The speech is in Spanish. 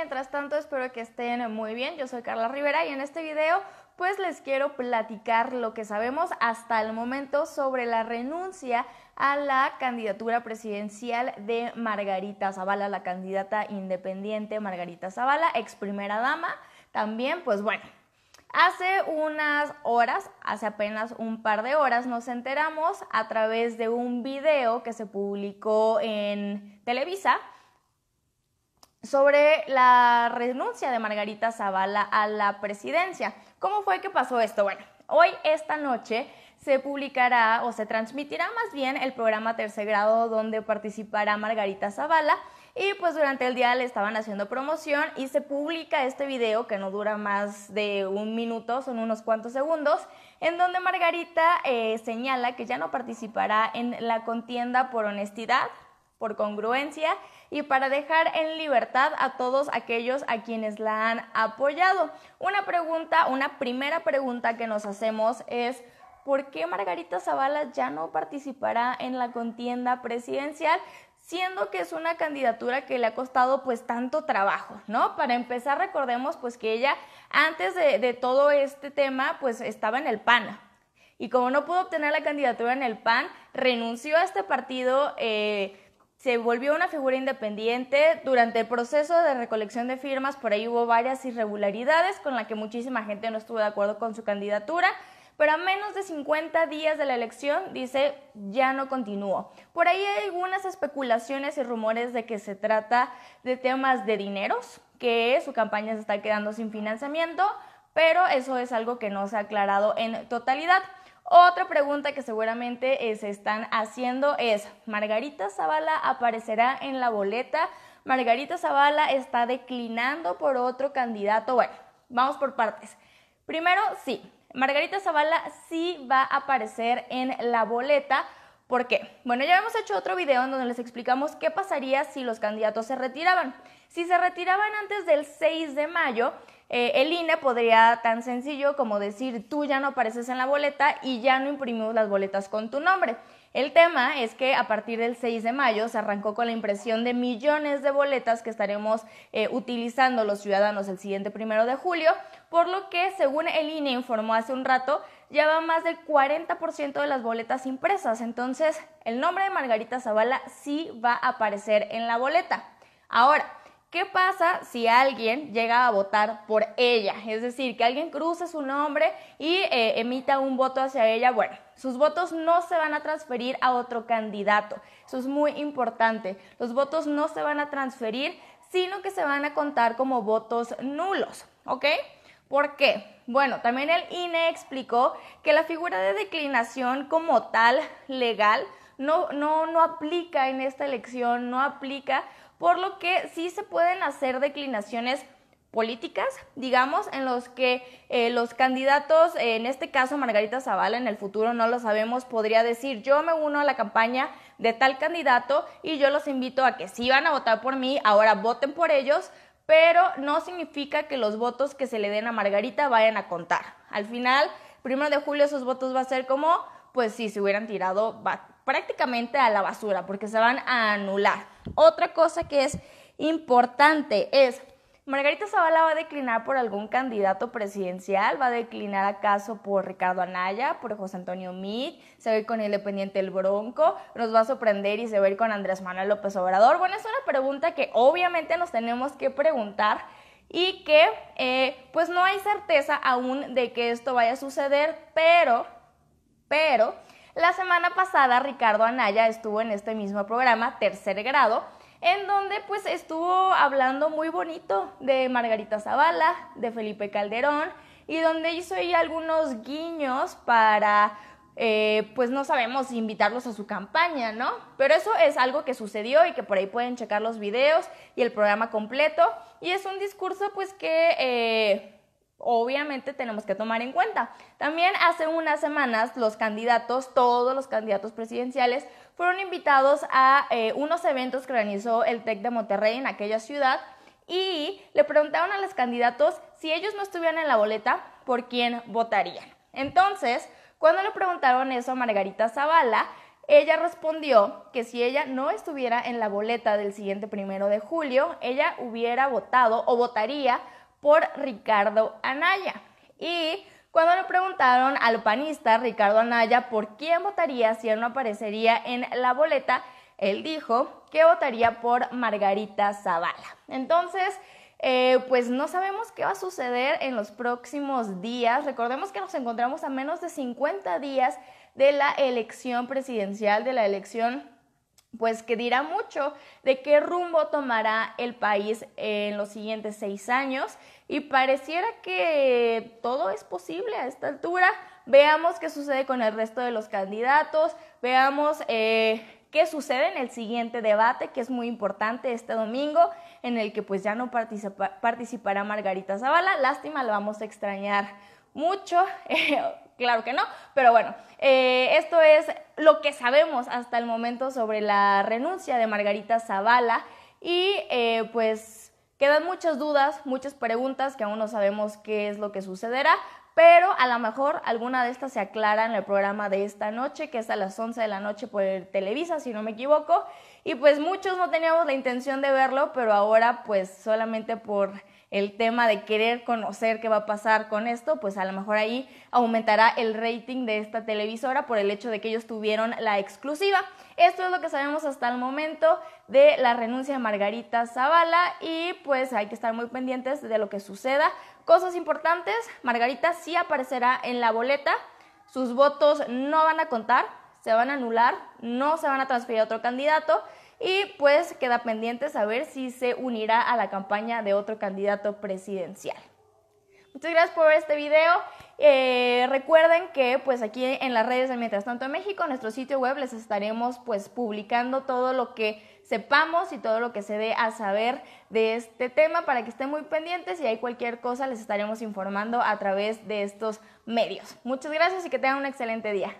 mientras tanto espero que estén muy bien. Yo soy Carla Rivera y en este video pues les quiero platicar lo que sabemos hasta el momento sobre la renuncia a la candidatura presidencial de Margarita Zavala, la candidata independiente Margarita Zavala, ex primera dama. También pues bueno, Hace unas horas, hace apenas un par de horas, nos enteramos a través de un video que se publicó en Televisa sobre la renuncia de Margarita Zavala a la presidencia. ¿Cómo fue que pasó esto? Bueno, hoy, esta noche, se publicará o se transmitirá más bien el programa tercer grado donde participará Margarita Zavala. Y pues durante el día le estaban haciendo promoción y se publica este video que no dura más de un minuto, son unos cuantos segundos, en donde Margarita eh, señala que ya no participará en la contienda por honestidad, por congruencia y para dejar en libertad a todos aquellos a quienes la han apoyado. Una pregunta, una primera pregunta que nos hacemos es ¿por qué Margarita Zavala ya no participará en la contienda presidencial? siendo que es una candidatura que le ha costado pues tanto trabajo, ¿no? Para empezar, recordemos pues que ella antes de, todo este tema pues estaba en el PAN, y como no pudo obtener la candidatura en el PAN, renunció a este partido eh, se volvió una figura independiente. Durante el proceso de recolección de firmas, por ahí hubo varias irregularidades con las que muchísima gente no estuvo de acuerdo con su candidatura. Pero a menos de 50 días de la elección, dice, ya no continúo. Por ahí hay algunas especulaciones y rumores de que se trata de temas de dineros, que su campaña se está quedando sin financiamiento, pero eso es algo que no se ha aclarado en totalidad. Otra pregunta que seguramente eh, se están haciendo es, ¿Margarita Zavala aparecerá en la boleta? ¿Margarita Zavala está declinando por otro candidato? Bueno, vamos por partes. Primero, sí, Margarita Zavala sí va a aparecer en la boleta ¿Por qué? Bueno, ya hemos hecho otro video en donde les explicamos qué pasaría si los candidatos se retiraban. Si se retiraban antes del 6 de mayo, eh, el INE podría tan sencillo como decir tú ya no apareces en la boleta y ya no imprimimos las boletas con tu nombre. El tema es que a partir del 6 de mayo se arrancó con la impresión de millones de boletas que estaremos eh, utilizando los ciudadanos el siguiente primero de julio, por lo que, según el INE informó hace un rato, ya va más del 40% de las boletas impresas, entonces el nombre de Margarita Zavala sí va a aparecer en la boleta. Ahora, ¿qué pasa si alguien llega a votar por ella? Es decir, que alguien cruce su nombre y eh, emita un voto hacia ella. Bueno, sus votos no se van a transferir a otro candidato. Eso es muy importante. Los votos no se van a transferir, sino que se van a contar como votos nulos. ¿Ok? ¿Por qué? Bueno, también el INE explicó que la figura de declinación como tal legal no, no, aplica en esta elección, no aplica, por lo que sí se pueden hacer declinaciones políticas, digamos, en los que eh, los candidatos, eh, en este caso Margarita Zavala, en el futuro no lo sabemos, podría decir yo me uno a la campaña de tal candidato y yo los invito a que si van a votar por mí, ahora voten por ellos, pero no significa que los votos que se le den a Margarita vayan a contar. Al final, primero de julio, esos votos va a ser como, pues si se hubieran tirado prácticamente a la basura, porque se van a anular. Otra cosa que es importante es Margarita Zavala va a declinar por algún candidato presidencial, va a declinar acaso por Ricardo Anaya, por José Antonio Meade? se ve a ir con Independiente El Bronco, nos va a sorprender y se ve con Andrés Manuel López Obrador. Bueno, es una pregunta que obviamente nos tenemos que preguntar y que eh, pues no hay certeza aún de que esto vaya a suceder, pero, pero, la semana pasada Ricardo Anaya estuvo en este mismo programa, tercer grado, en donde pues estuvo hablando muy bonito de Margarita Zavala, de Felipe Calderón, y donde hizo ahí algunos guiños para, eh, pues no sabemos, invitarlos a su campaña, ¿no? Pero eso es algo que sucedió y que por ahí pueden checar los videos y el programa completo, y es un discurso pues que... Eh, obviamente tenemos que tomar en cuenta. También hace unas semanas los candidatos, todos los candidatos presidenciales, fueron invitados a eh, unos eventos que organizó el TEC de Monterrey en aquella ciudad y le preguntaron a los candidatos si ellos no estuvieran en la boleta, por quién votarían. Entonces, cuando le preguntaron eso a Margarita Zavala, ella respondió que si ella no estuviera en la boleta del siguiente primero de julio, ella hubiera votado o votaría por Ricardo Anaya. Y cuando le preguntaron al panista Ricardo Anaya por quién votaría si él no aparecería en la boleta, él dijo que votaría por Margarita Zavala. Entonces, eh, pues no sabemos qué va a suceder en los próximos días. Recordemos que nos encontramos a menos de 50 días de la elección presidencial, de la elección pues que dirá mucho de qué rumbo tomará el país en los siguientes seis años y pareciera que todo es posible a esta altura. Veamos qué sucede con el resto de los candidatos, veamos eh, qué sucede en el siguiente debate, que es muy importante este domingo, en el que pues ya no participará Margarita Zavala. Lástima, la vamos a extrañar mucho. Eh, Claro que no, pero bueno, eh, esto es lo que sabemos hasta el momento sobre la renuncia de Margarita Zavala y eh, pues quedan muchas dudas, muchas preguntas que aún no sabemos qué es lo que sucederá, pero a lo mejor alguna de estas se aclara en el programa de esta noche, que es a las 11 de la noche por Televisa, si no me equivoco. Y pues muchos no teníamos la intención de verlo, pero ahora pues solamente por el tema de querer conocer qué va a pasar con esto, pues a lo mejor ahí aumentará el rating de esta televisora por el hecho de que ellos tuvieron la exclusiva. Esto es lo que sabemos hasta el momento de la renuncia de Margarita Zavala y pues hay que estar muy pendientes de lo que suceda. Cosas importantes, Margarita sí aparecerá en la boleta, sus votos no van a contar, se van a anular, no se van a transferir a otro candidato. Y pues queda pendiente saber si se unirá a la campaña de otro candidato presidencial. Muchas gracias por ver este video. Eh, recuerden que pues aquí en las redes de Mientras tanto en México, en nuestro sitio web, les estaremos pues publicando todo lo que sepamos y todo lo que se dé a saber de este tema para que estén muy pendientes y hay cualquier cosa les estaremos informando a través de estos medios. Muchas gracias y que tengan un excelente día.